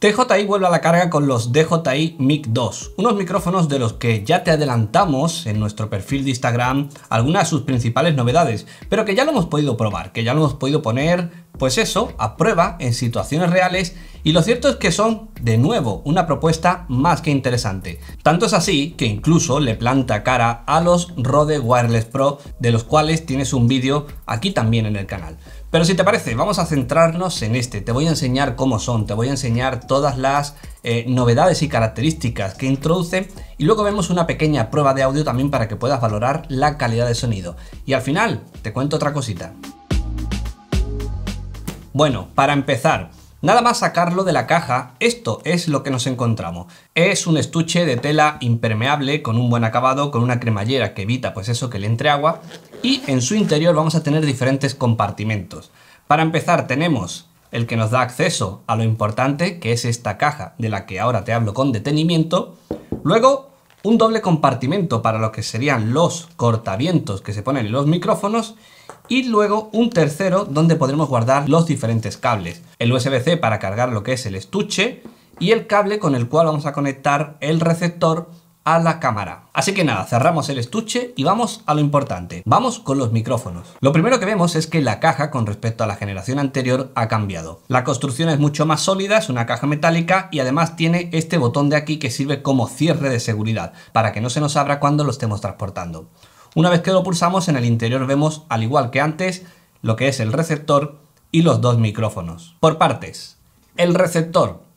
TJI vuelve a la carga con los DJI mic 2, unos micrófonos de los que ya te adelantamos en nuestro perfil de Instagram algunas de sus principales novedades, pero que ya lo hemos podido probar, que ya lo hemos podido poner pues eso, a prueba en situaciones reales y lo cierto es que son, de nuevo, una propuesta más que interesante. Tanto es así que incluso le planta cara a los Rode Wireless Pro, de los cuales tienes un vídeo aquí también en el canal. Pero si te parece, vamos a centrarnos en este. Te voy a enseñar cómo son, te voy a enseñar todas las eh, novedades y características que introduce y luego vemos una pequeña prueba de audio también para que puedas valorar la calidad de sonido. Y al final, te cuento otra cosita. Bueno, para empezar, Nada más sacarlo de la caja, esto es lo que nos encontramos. Es un estuche de tela impermeable con un buen acabado, con una cremallera que evita pues eso que le entre agua y en su interior vamos a tener diferentes compartimentos. Para empezar tenemos el que nos da acceso a lo importante que es esta caja de la que ahora te hablo con detenimiento. Luego un doble compartimento para lo que serían los cortavientos que se ponen en los micrófonos y luego un tercero donde podremos guardar los diferentes cables. El USB-C para cargar lo que es el estuche y el cable con el cual vamos a conectar el receptor a la cámara. Así que nada, cerramos el estuche y vamos a lo importante. Vamos con los micrófonos. Lo primero que vemos es que la caja con respecto a la generación anterior ha cambiado. La construcción es mucho más sólida, es una caja metálica y además tiene este botón de aquí que sirve como cierre de seguridad para que no se nos abra cuando lo estemos transportando. Una vez que lo pulsamos en el interior vemos, al igual que antes, lo que es el receptor y los dos micrófonos. Por partes. El receptor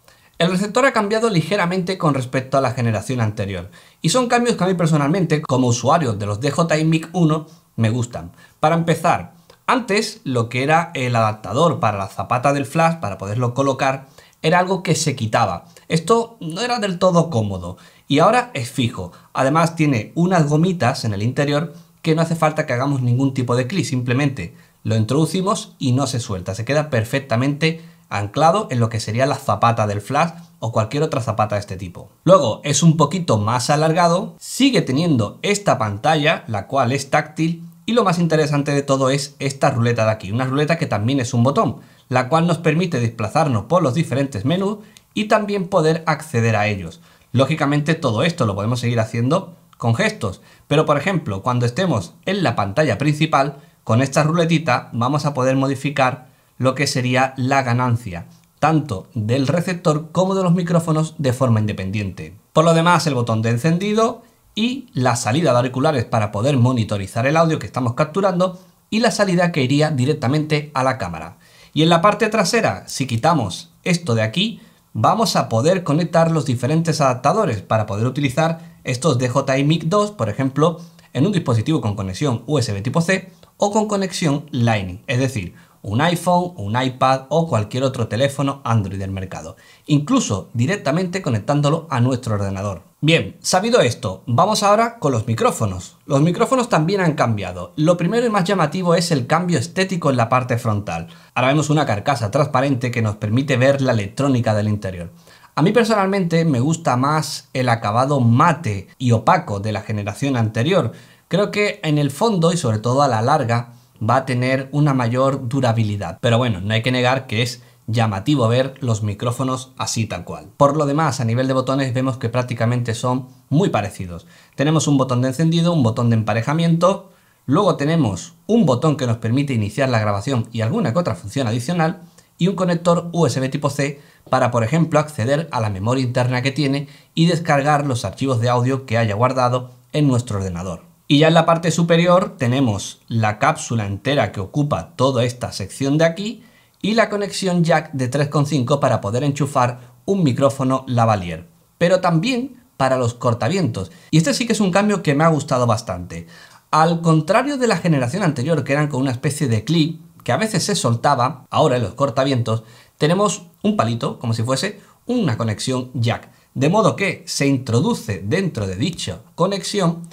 el receptor ha cambiado ligeramente con respecto a la generación anterior, y son cambios que a mí personalmente, como usuario de los DJI MiC 1, me gustan. Para empezar, antes lo que era el adaptador para la zapata del flash, para poderlo colocar, era algo que se quitaba. Esto no era del todo cómodo, y ahora es fijo. Además tiene unas gomitas en el interior que no hace falta que hagamos ningún tipo de clic, simplemente lo introducimos y no se suelta, se queda perfectamente anclado en lo que sería la zapata del flash o cualquier otra zapata de este tipo. Luego es un poquito más alargado, sigue teniendo esta pantalla, la cual es táctil, y lo más interesante de todo es esta ruleta de aquí, una ruleta que también es un botón, la cual nos permite desplazarnos por los diferentes menús y también poder acceder a ellos. Lógicamente todo esto lo podemos seguir haciendo con gestos, pero por ejemplo, cuando estemos en la pantalla principal, con esta ruletita vamos a poder modificar lo que sería la ganancia tanto del receptor como de los micrófonos de forma independiente. Por lo demás, el botón de encendido y la salida de auriculares para poder monitorizar el audio que estamos capturando y la salida que iría directamente a la cámara. Y en la parte trasera, si quitamos esto de aquí, vamos a poder conectar los diferentes adaptadores para poder utilizar estos DJI Mic 2, por ejemplo, en un dispositivo con conexión USB tipo C o con conexión Lightning, es decir, un iPhone, un iPad o cualquier otro teléfono Android del mercado, incluso directamente conectándolo a nuestro ordenador. Bien, sabido esto, vamos ahora con los micrófonos. Los micrófonos también han cambiado. Lo primero y más llamativo es el cambio estético en la parte frontal. Ahora vemos una carcasa transparente que nos permite ver la electrónica del interior. A mí personalmente me gusta más el acabado mate y opaco de la generación anterior. Creo que en el fondo y sobre todo a la larga va a tener una mayor durabilidad. Pero bueno, no hay que negar que es llamativo ver los micrófonos así tal cual. Por lo demás, a nivel de botones vemos que prácticamente son muy parecidos. Tenemos un botón de encendido, un botón de emparejamiento, luego tenemos un botón que nos permite iniciar la grabación y alguna que otra función adicional, y un conector USB tipo C para, por ejemplo, acceder a la memoria interna que tiene y descargar los archivos de audio que haya guardado en nuestro ordenador. Y ya en la parte superior tenemos la cápsula entera que ocupa toda esta sección de aquí y la conexión jack de 3.5 para poder enchufar un micrófono lavalier, pero también para los cortavientos. Y este sí que es un cambio que me ha gustado bastante. Al contrario de la generación anterior, que eran con una especie de clip que a veces se soltaba, ahora en los cortavientos tenemos un palito, como si fuese una conexión jack. De modo que se introduce dentro de dicha conexión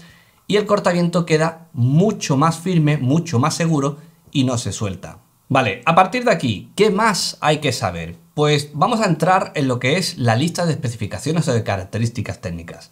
y el cortaviento queda mucho más firme, mucho más seguro y no se suelta. Vale, a partir de aquí, ¿qué más hay que saber? Pues vamos a entrar en lo que es la lista de especificaciones o de características técnicas.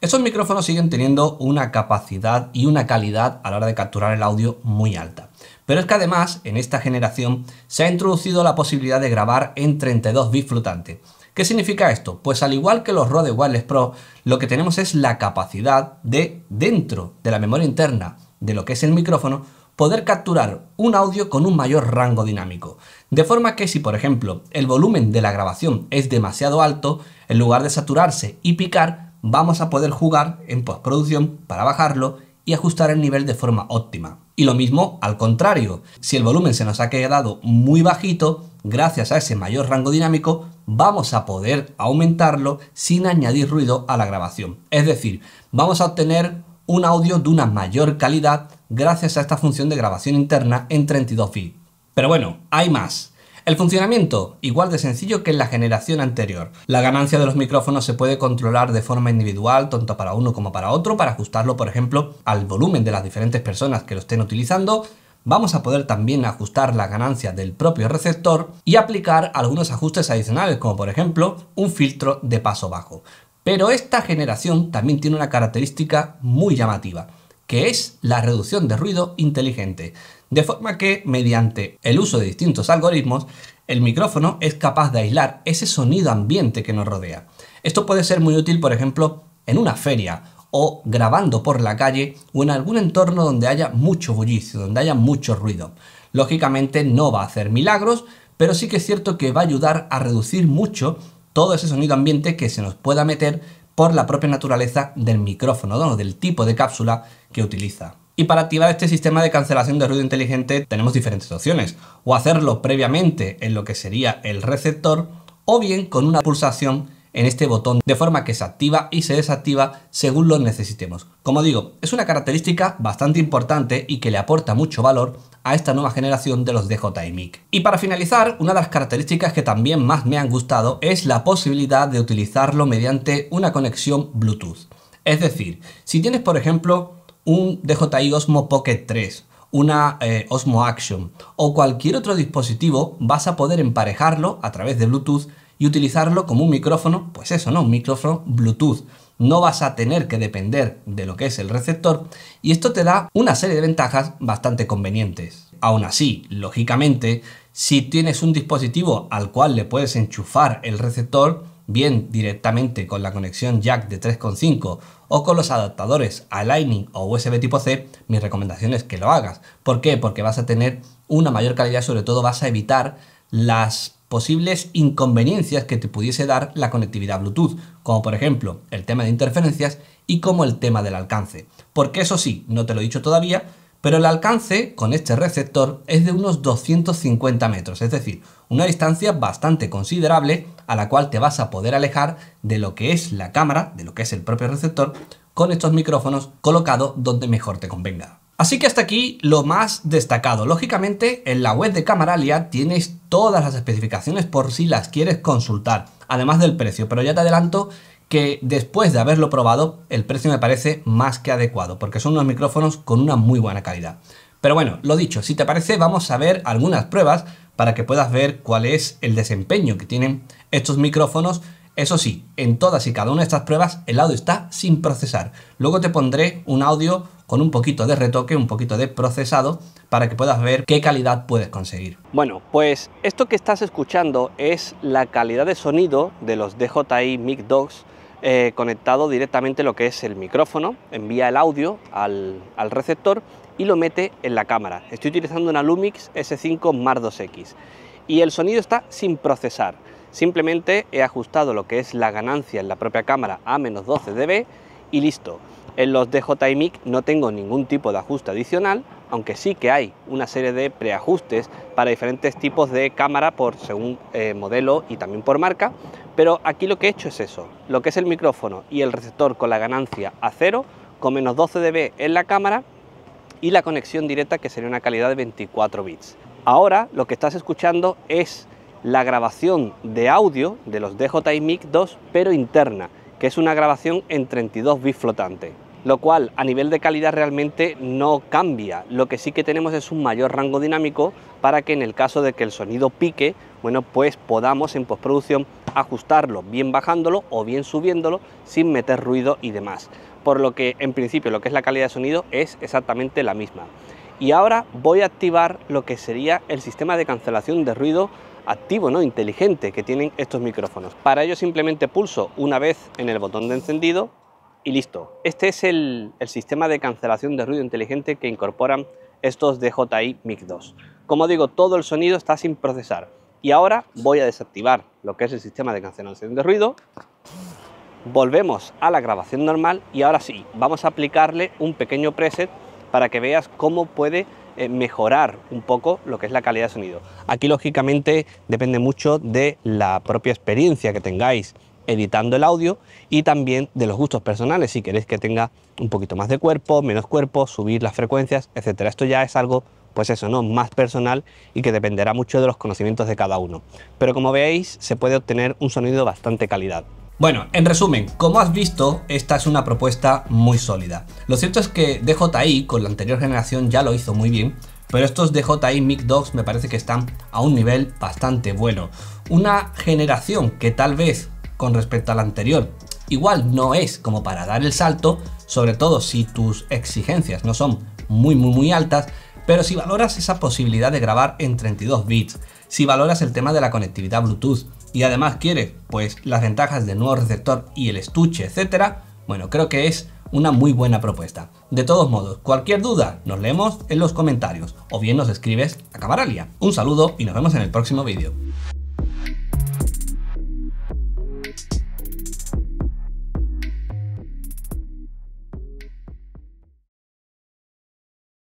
Estos micrófonos siguen teniendo una capacidad y una calidad a la hora de capturar el audio muy alta. Pero es que además, en esta generación, se ha introducido la posibilidad de grabar en 32 bits flotante. ¿Qué significa esto? Pues al igual que los Rode Wireless Pro, lo que tenemos es la capacidad de, dentro de la memoria interna de lo que es el micrófono, poder capturar un audio con un mayor rango dinámico. De forma que si, por ejemplo, el volumen de la grabación es demasiado alto, en lugar de saturarse y picar, vamos a poder jugar en postproducción para bajarlo y ajustar el nivel de forma óptima. Y lo mismo al contrario, si el volumen se nos ha quedado muy bajito, gracias a ese mayor rango dinámico vamos a poder aumentarlo sin añadir ruido a la grabación. Es decir, vamos a obtener un audio de una mayor calidad gracias a esta función de grabación interna en 32 bits. Pero bueno, hay más. El funcionamiento, igual de sencillo que en la generación anterior. La ganancia de los micrófonos se puede controlar de forma individual, tanto para uno como para otro, para ajustarlo, por ejemplo, al volumen de las diferentes personas que lo estén utilizando, vamos a poder también ajustar la ganancia del propio receptor y aplicar algunos ajustes adicionales, como por ejemplo un filtro de paso bajo. Pero esta generación también tiene una característica muy llamativa, que es la reducción de ruido inteligente. De forma que, mediante el uso de distintos algoritmos, el micrófono es capaz de aislar ese sonido ambiente que nos rodea. Esto puede ser muy útil, por ejemplo, en una feria o grabando por la calle o en algún entorno donde haya mucho bullicio, donde haya mucho ruido. Lógicamente no va a hacer milagros, pero sí que es cierto que va a ayudar a reducir mucho todo ese sonido ambiente que se nos pueda meter por la propia naturaleza del micrófono, o del tipo de cápsula que utiliza. Y para activar este sistema de cancelación de ruido inteligente tenemos diferentes opciones, o hacerlo previamente en lo que sería el receptor, o bien con una pulsación en este botón de forma que se activa y se desactiva según lo necesitemos. Como digo, es una característica bastante importante y que le aporta mucho valor a esta nueva generación de los DJI Mic. Y para finalizar, una de las características que también más me han gustado es la posibilidad de utilizarlo mediante una conexión Bluetooth. Es decir, si tienes por ejemplo un DJI Osmo Pocket 3, una eh, Osmo Action o cualquier otro dispositivo, vas a poder emparejarlo a través de Bluetooth y utilizarlo como un micrófono, pues eso, ¿no? Un micrófono Bluetooth. No vas a tener que depender de lo que es el receptor y esto te da una serie de ventajas bastante convenientes. Aún así, lógicamente, si tienes un dispositivo al cual le puedes enchufar el receptor, bien directamente con la conexión jack de 3.5 o con los adaptadores a Lightning o USB tipo C, mi recomendación es que lo hagas. ¿Por qué? Porque vas a tener una mayor calidad, sobre todo vas a evitar las posibles inconveniencias que te pudiese dar la conectividad Bluetooth, como por ejemplo el tema de interferencias y como el tema del alcance. Porque eso sí, no te lo he dicho todavía, pero el alcance con este receptor es de unos 250 metros, es decir, una distancia bastante considerable a la cual te vas a poder alejar de lo que es la cámara, de lo que es el propio receptor, con estos micrófonos colocados donde mejor te convenga. Así que hasta aquí lo más destacado. Lógicamente, en la web de Camaralia tienes todas las especificaciones por si las quieres consultar, además del precio, pero ya te adelanto que después de haberlo probado, el precio me parece más que adecuado, porque son unos micrófonos con una muy buena calidad. Pero bueno, lo dicho, si te parece, vamos a ver algunas pruebas para que puedas ver cuál es el desempeño que tienen estos micrófonos eso sí, en todas y cada una de estas pruebas el audio está sin procesar. Luego te pondré un audio con un poquito de retoque, un poquito de procesado, para que puedas ver qué calidad puedes conseguir. Bueno, pues esto que estás escuchando es la calidad de sonido de los DJI Mic Dogs eh, conectado directamente lo que es el micrófono, envía el audio al, receptor y lo mete en la cámara. Estoy utilizando una Lumix S5 Mar 2X y el sonido está sin procesar. Simplemente he ajustado lo que es la ganancia en la propia cámara a menos 12 dB y listo. En los DJI Mic no tengo ningún tipo de ajuste adicional, aunque sí que hay una serie de preajustes para diferentes tipos de cámara por según eh, modelo y también por marca, pero aquí lo que he hecho es eso, lo que es el micrófono y el receptor con la ganancia a cero, con menos 12 dB en la cámara y la conexión directa que sería una calidad de 24 bits. Ahora lo que estás escuchando es la grabación de audio de los DJI Mic 2, pero interna, que es una grabación en 32 bits flotante lo cual a nivel de calidad realmente no cambia. Lo que sí que tenemos es un mayor rango dinámico para que en el caso de que el sonido pique, bueno, pues podamos en postproducción ajustarlo, bien bajándolo o bien subiéndolo sin meter ruido y demás. Por lo que en principio lo que es la calidad de sonido es exactamente la misma. Y ahora voy a activar lo que sería el sistema de cancelación de ruido activo, ¿no? inteligente que tienen estos micrófonos. Para ello simplemente pulso una vez en el botón de encendido y listo. Este es el, sistema de cancelación de ruido inteligente que incorporan estos DJI MIC 2. Como digo, todo el sonido está sin procesar. Y ahora voy a desactivar lo que es el sistema de cancelación de ruido. Volvemos a la grabación normal y ahora sí, vamos a aplicarle un pequeño preset para que veas cómo puede eh, mejorar un poco lo que es la calidad de sonido. Aquí lógicamente depende mucho de la propia experiencia que tengáis editando el audio y también de los gustos personales, si queréis que tenga un poquito más de cuerpo, menos cuerpo, subir las frecuencias, etcétera. Esto ya es algo pues eso, ¿no? Más personal y que dependerá mucho de los conocimientos de cada uno. Pero como veis, se puede obtener un sonido bastante calidad. Bueno, en resumen, como has visto, esta es una propuesta muy sólida. Lo cierto es que DJI con la anterior generación ya lo hizo muy bien, pero estos DJI Mic Dogs me parece que están a un nivel bastante bueno. Una generación que tal vez con respecto a la anterior igual no es como para dar el salto, sobre todo si tus exigencias no son muy muy muy altas, pero si valoras esa posibilidad de grabar en 32 bits, si valoras el tema de la conectividad Bluetooth, y además quiere pues las ventajas del nuevo receptor y el estuche, etcétera, bueno, creo que es una muy buena propuesta. De todos modos, cualquier duda nos leemos en los comentarios o bien nos escribes a Camaralia. Un saludo y nos vemos en el próximo vídeo.